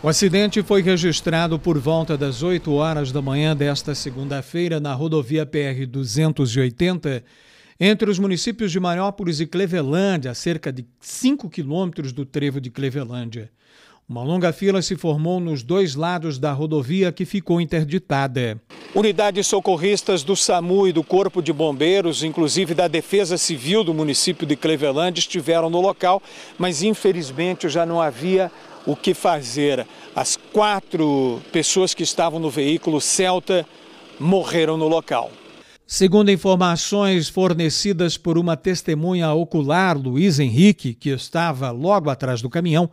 O acidente foi registrado por volta das 8 horas da manhã desta segunda-feira na rodovia PR-280, entre os municípios de Mariópolis e Clevelândia, a cerca de 5 quilômetros do trevo de Clevelândia. Uma longa fila se formou nos dois lados da rodovia que ficou interditada. Unidades socorristas do SAMU e do Corpo de Bombeiros, inclusive da Defesa Civil do município de Cleveland, estiveram no local, mas infelizmente já não havia o que fazer. As quatro pessoas que estavam no veículo Celta morreram no local. Segundo informações fornecidas por uma testemunha ocular, Luiz Henrique, que estava logo atrás do caminhão,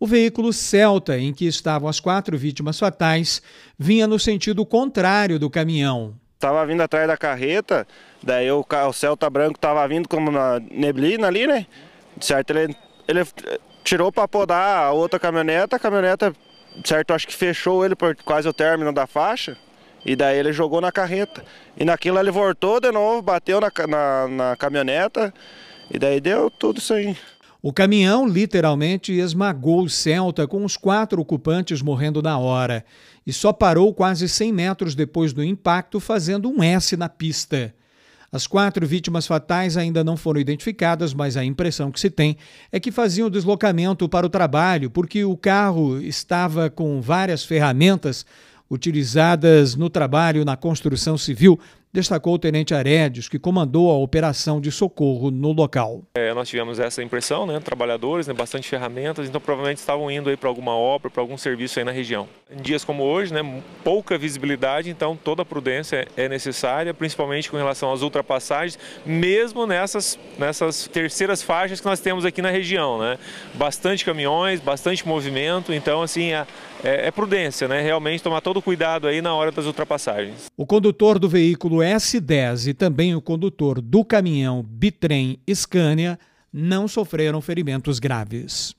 o veículo Celta, em que estavam as quatro vítimas fatais, vinha no sentido contrário do caminhão. Estava vindo atrás da carreta, daí o, o Celta branco estava vindo como na neblina ali, né? De certo, ele ele tirou para podar a outra caminhoneta, a caminhoneta, certo, acho que fechou ele por quase o término da faixa. E daí ele jogou na carreta. E naquilo ele voltou de novo, bateu na, na, na caminhoneta. E daí deu tudo isso aí. O caminhão literalmente esmagou o Celta, com os quatro ocupantes morrendo na hora, e só parou quase 100 metros depois do impacto, fazendo um S na pista. As quatro vítimas fatais ainda não foram identificadas, mas a impressão que se tem é que faziam deslocamento para o trabalho, porque o carro estava com várias ferramentas utilizadas no trabalho na construção civil destacou o tenente Aredes, que comandou a operação de socorro no local. É, nós tivemos essa impressão, né? trabalhadores, né? bastante ferramentas, então provavelmente estavam indo aí para alguma obra, para algum serviço aí na região. Em dias como hoje, né? pouca visibilidade, então toda prudência é necessária, principalmente com relação às ultrapassagens, mesmo nessas, nessas terceiras faixas que nós temos aqui na região. Né? Bastante caminhões, bastante movimento, então assim, é, é, é prudência, né? realmente tomar todo cuidado aí na hora das ultrapassagens. O condutor do veículo S10 e também o condutor do caminhão Bitrem Scania não sofreram ferimentos graves.